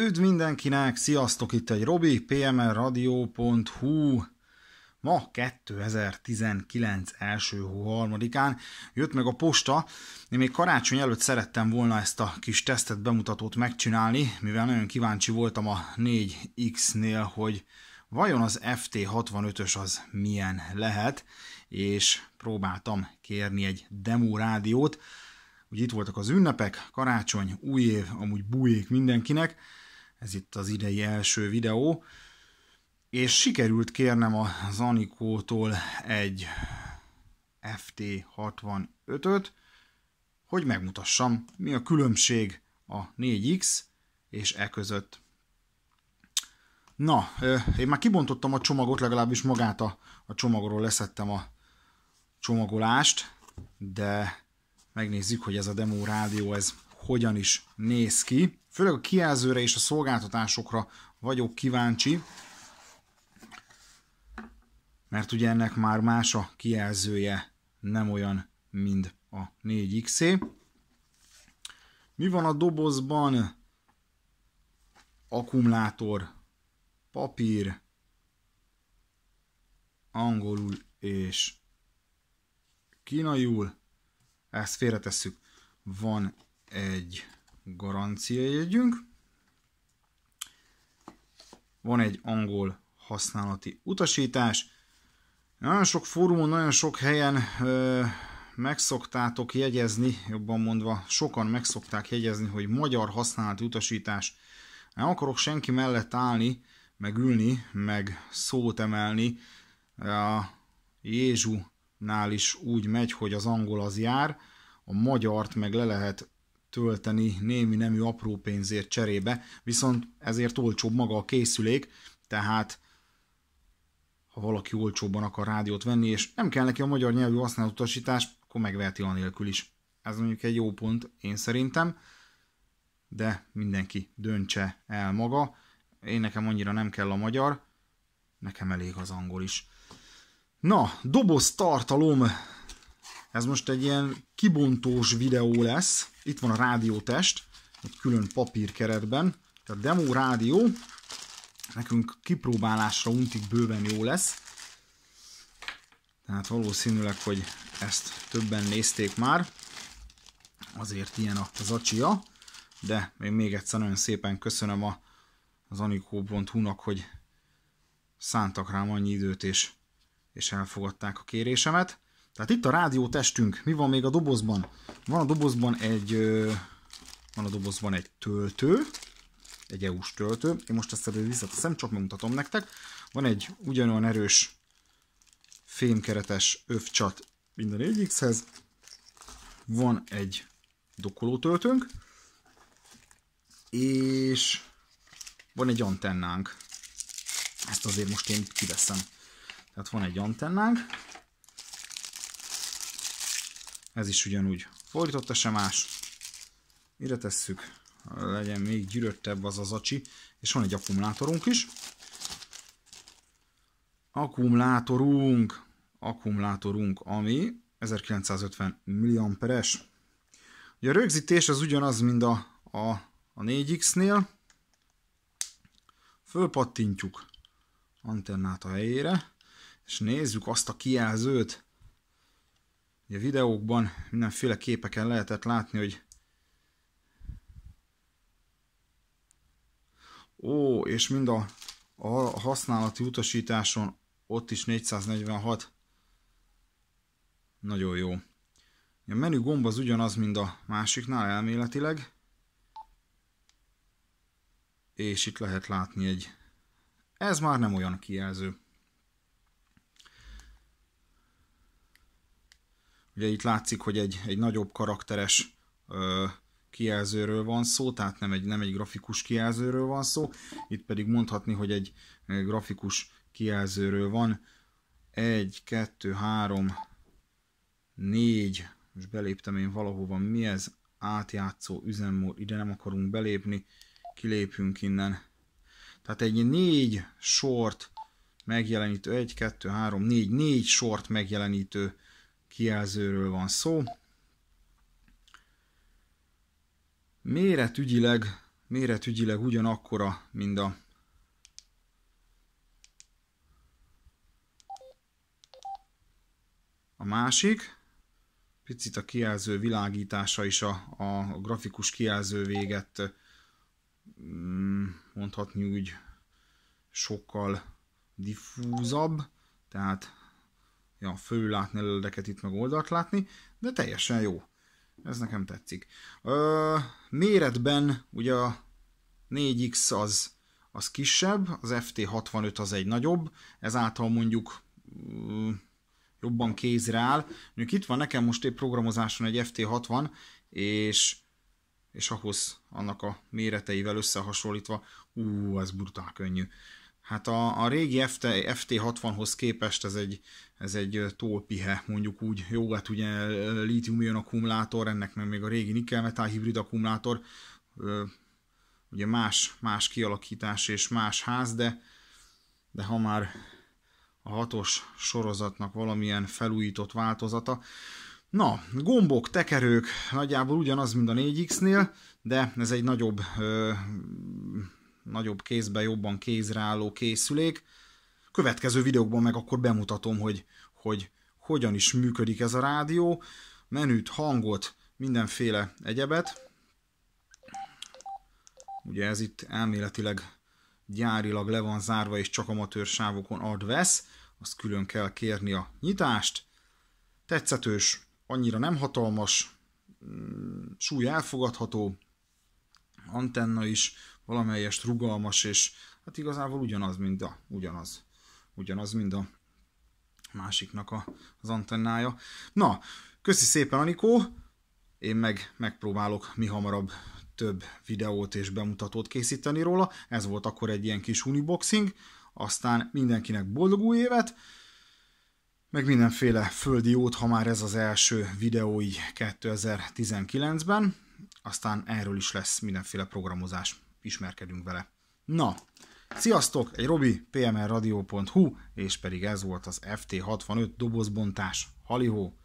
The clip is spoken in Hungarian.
Üdv mindenkinek, sziasztok, itt egy Robi, pmlradio.hu Ma 2019 első hó harmadikán jött meg a posta. Én még karácsony előtt szerettem volna ezt a kis tesztet bemutatót megcsinálni, mivel nagyon kíváncsi voltam a 4X-nél, hogy vajon az FT65-ös az milyen lehet, és próbáltam kérni egy demo rádiót, Úgy itt voltak az ünnepek, karácsony, új év, amúgy bújék mindenkinek, ez itt az idei első videó. És sikerült kérnem az Anikótól egy FT65-öt, hogy megmutassam, mi a különbség a 4X és E között. Na, én már kibontottam a csomagot, legalábbis magát a, a csomagról leszettem a csomagolást, de megnézzük, hogy ez a demo rádió, ez hogyan is néz ki. Főleg a kijelzőre és a szolgáltatásokra vagyok kíváncsi, mert ugye ennek már más a kijelzője, nem olyan, mint a 4 x Mi van a dobozban? Akkumulátor, papír, angolul és kínaiul. Ezt félretesszük. Van egy garanciajegyünk, van egy angol használati utasítás. Nagyon sok fórumon, nagyon sok helyen ö, megszoktátok jegyezni, jobban mondva, sokan megszokták jegyezni, hogy magyar használati utasítás. Nem akarok senki mellett állni, meg ülni, meg szót emelni. A Jézsúnál is úgy megy, hogy az angol az jár, a magyart meg le lehet tölteni némi nemű apró pénzért cserébe, viszont ezért olcsóbb maga a készülék, tehát ha valaki olcsóban akar rádiót venni, és nem kell neki a magyar nyelvű utasítás, akkor megveheti anélkül is. Ez mondjuk egy jó pont, én szerintem, de mindenki döntse el maga. Én nekem annyira nem kell a magyar, nekem elég az angol is. Na, doboz tartalom ez most egy ilyen kibontós videó lesz. Itt van a rádiótest, egy külön papírkeretben. Tehát demo rádió, nekünk kipróbálásra untig bőven jó lesz. Tehát valószínűleg, hogy ezt többen nézték már. Azért ilyen az acsia. De még, még egyszer nagyon szépen köszönöm a, az anikó.hu-nak, hogy szántak rám annyi időt, és, és elfogadták a kérésemet. Tehát itt a rádió testünk, mi van még a dobozban? Van a dobozban egy, van a dobozban egy töltő, egy EU-s töltő. Én most ezt előbb visszateszem, csak megmutatom nektek. Van egy ugyanolyan erős fémkeretes övcsat minden 4 hez Van egy dokkoló töltőnk, és van egy antennánk. Ezt azért most én kiveszem. Tehát van egy antennánk, ez is ugyanúgy sem más. Ide tesszük, legyen még gyűröttebb az az acsi. És van egy akkumulátorunk is. Akkumulátorunk, akkumulátorunk, ami 1950 milliamperes. Ugye a rögzítés az ugyanaz, mint a, a, a 4X-nél. Fölpattintjuk antennát a helyére, és nézzük azt a kijelzőt, Ugye videókban, mindenféle képeken lehetett látni, hogy Ó, és mind a, a használati utasításon ott is 446. Nagyon jó. A menü gomb az ugyanaz, mint a másiknál elméletileg. És itt lehet látni egy... Ez már nem olyan kijelző. Ugye itt látszik, hogy egy, egy nagyobb karakteres ö, kijelzőről van szó, tehát nem egy, nem egy grafikus kijelzőről van szó, itt pedig mondhatni, hogy egy grafikus kijelzőről van. 1, 2, 3, 4, most beléptem én valahova, mi ez? Átjátszó üzemmód, ide nem akarunk belépni, kilépünk innen. Tehát egy négy sort megjelenítő, 1, 2, 3, 4, 4 sort megjelenítő kijelzőről van szó. Méretügyileg, méretügyileg ugyanakkora, mint a a másik. Picit a kijelző világítása is a, a grafikus kijelző véget mm, mondhatni úgy sokkal diffúzabb, tehát Ja, fölül látni leledeket, itt meg oldalt látni, de teljesen jó. Ez nekem tetszik. Ö, méretben ugye a 4X az, az kisebb, az FT65 az egy nagyobb, ezáltal mondjuk ö, jobban kézre áll. Mondjuk itt van nekem most épp programozáson egy FT60, és és ahhoz annak a méreteivel összehasonlítva, ú, ez brutál könnyű hát a, a régi FT, FT60-hoz képest ez egy, ez egy tolpihe, mondjuk úgy. jó, hát ugye litium-ion akkumulátor, ennek meg még a régi nikkel metal hibrid akkumulátor, ugye más, más kialakítás és más ház, de, de ha már a hatos sorozatnak valamilyen felújított változata. Na, gombok, tekerők, nagyjából ugyanaz, mint a 4X-nél, de ez egy nagyobb ö, nagyobb kézbe, jobban kézre álló készülék. Következő videókban meg akkor bemutatom, hogy, hogy hogyan is működik ez a rádió, menüt, hangot, mindenféle egyebet. Ugye ez itt elméletileg gyárilag le van zárva, és csak amatőr sávokon ad-vesz, azt külön kell kérni a nyitást. Tetszetős, annyira nem hatalmas, mm, súly elfogadható, antenna is, valamelyest rugalmas, és hát igazából ugyanaz, mint a, ugyanaz, ugyanaz, mint a másiknak a, az antennája. Na, köszi szépen Anikó, én meg megpróbálok mi hamarabb több videót és bemutatót készíteni róla. Ez volt akkor egy ilyen kis uniboxing, aztán mindenkinek boldog új évet, meg mindenféle földi jót, ha már ez az első videó így 2019-ben, aztán erről is lesz mindenféle programozás, ismerkedünk vele. Na, sziasztok, egy Robi, pmrradio.hu, és pedig ez volt az FT65 dobozbontás. Halihó!